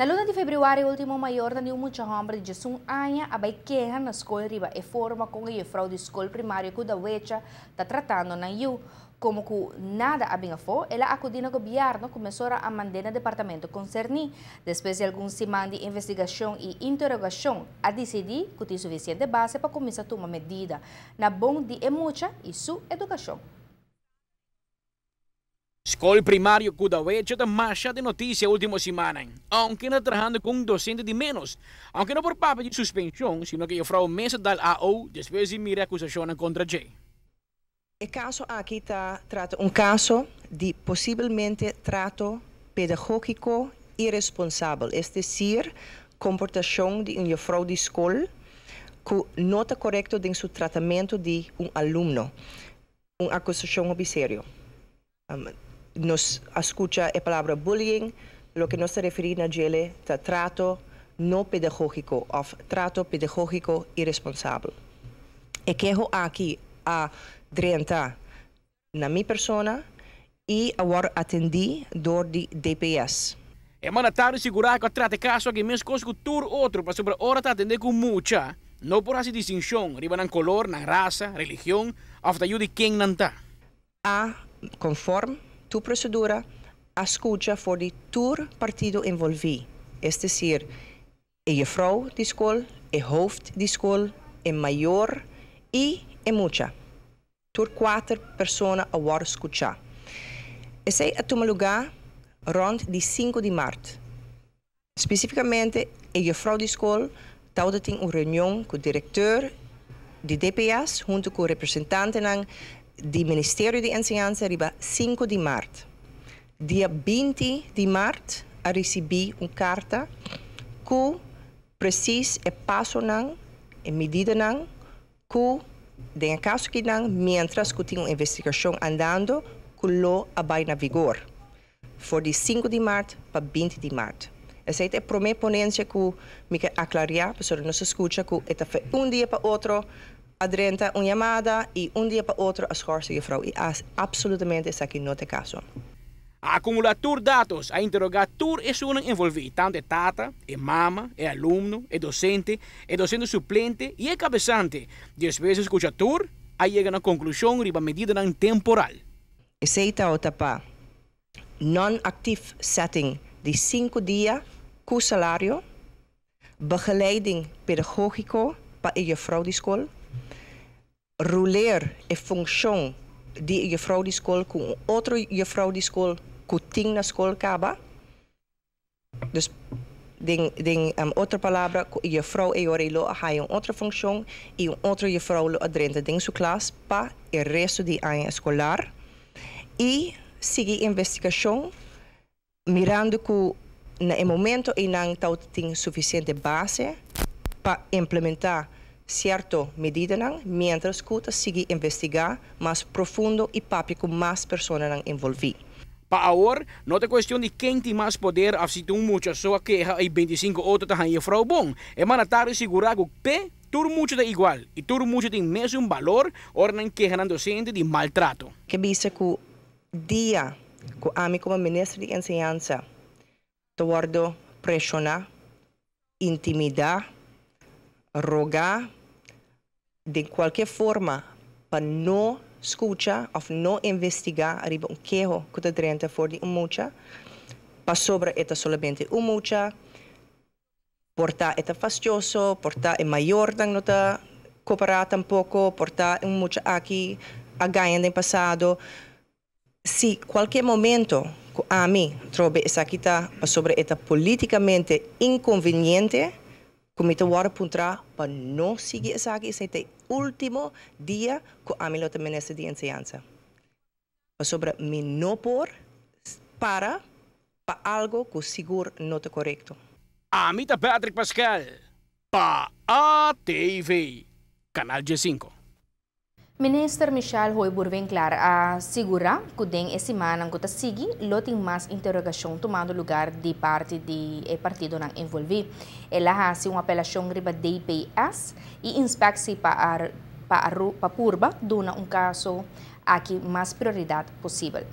Na luna fevereiro, o último maior da Nilmu homem de Sun anos, a queja na escola riba e forma com que fraude escola primária que da wecha está tratando na Como que nada abingafo, ela acudiu no governo começou a mandar no departamento concerni, depois de alguns semanas de investigação e interrogação, a decidir que tem suficiente base para começar a tomar medida na bom de emucha e sua educação. kuda primário Cudauete marcha de notícia última semana, aunque no trabajando con un docente de menos, aunque no por papel de suspensión, sino que ofrou meses da AO después de mi acusação contra Jay. El caso aquí está, trata un caso de posiblemente trato pedagógico irresponsable, es decir, comportación de un fraude de escolar que no está correcto en su tratamiento de un alumno. Una acusación muy um, nos escucha la palabra bullying, lo que nos se refiere a, está trato no pedagógico o trato pedagógico irresponsable. E quejo aquí a Drenta, na mi persona y ahora atendí de DPS. É tarde segurar que trate caso que mesmo escultor otro para sobre hora está atendido mucha, no por así distinción, riba nan color, raza religión religión afta de quien no nanta A conforme tu procedura escuta for de tur partido envolvi, es é, e juffrouw de school, e hoofd de escola, e maior e e mucha. Tur quatro pessoas a war escucha. Esse é o lugar rond de 5 de março. Especificamente, e juffrouw de escola, taude tem uma reunião com o diretor de DPS junto com o representante de Ministério de Enseñanza arriba 5 de março. Dia 20 de março, a recebi uma carta que precisa e passo não, é medida não, que tem caso que não, mientras que tinha uma investigação andando, que lo abai na vigor. Foi de 5 de março para 20 de março. Essa é a primeira ponência que me aclarar, a pessoa não se escuta, que é um dia para outro, Adrenta uma chamada e um dia para outro a escorça de fraude. E absolutamente isso aqui não é caso. A de dados, a interrogatur é um envolvido tanto de tata, de mama, de aluno, de docente, de docente suplente e de cabeçante. Dez vezes escuta tur, aí chega na conclusão e riba medida na temporal. Aceita o tapa non-active setting de cinco dias com salário, begeleiding pedagógico para a fraude escola, Roleer é função de uma de escola com outro juffrou de escola que tinha na escola acaba. Dus, den, den, um, outra palavra, juffrou e orelo tem outra função e um outro juffrou adrende dentro sua classe para o resto de ano escolar. E a investigação, mirando que no momento em não tem suficiente base para implementar cierto medida, mientras CUTA sigue investigar más profundo y papi con más personas involucradas. Para ahora, no es cuestión de quién tiene más poder, si tem muchas personas que e 25 outros estão em fraude bom. É manatário seguro que pé, mucho mucho igual y e mucho muito tem un valor, ora não los docente de maltrato. Que dice que día dia que a como ministro de enseñanza tordo presionar, intimidar, rogar, de cualquier forma para no escuchar o no investigar arriba un quejo que te trenta por de un mucha, para sobre esta solamente un mucha, portar esta fastidioso, portar el mayor dan nota cooperar tampoco, portar un mucha aquí, ganar en pasado. Si cualquier momento a mí trobe esa quita sobre esta políticamente inconveniente, Comité Water Puntra para pues no seguir esa aquí, es último día que a mí lo de enseñanza. Sobre mi no por, para, para algo que seguro no te correcto. Amita Patrick Pascal, para ATV, Canal G5. Minister Michelle Hoy Burvenclar assegura que den esse manang que tá sigue lotem mais interrogação tomando lugar de parte do eh, partido não envolvido. Ela faz uma apelação riba DPS e inspecção para para a Purba, dona um caso aqui mais prioridade possível.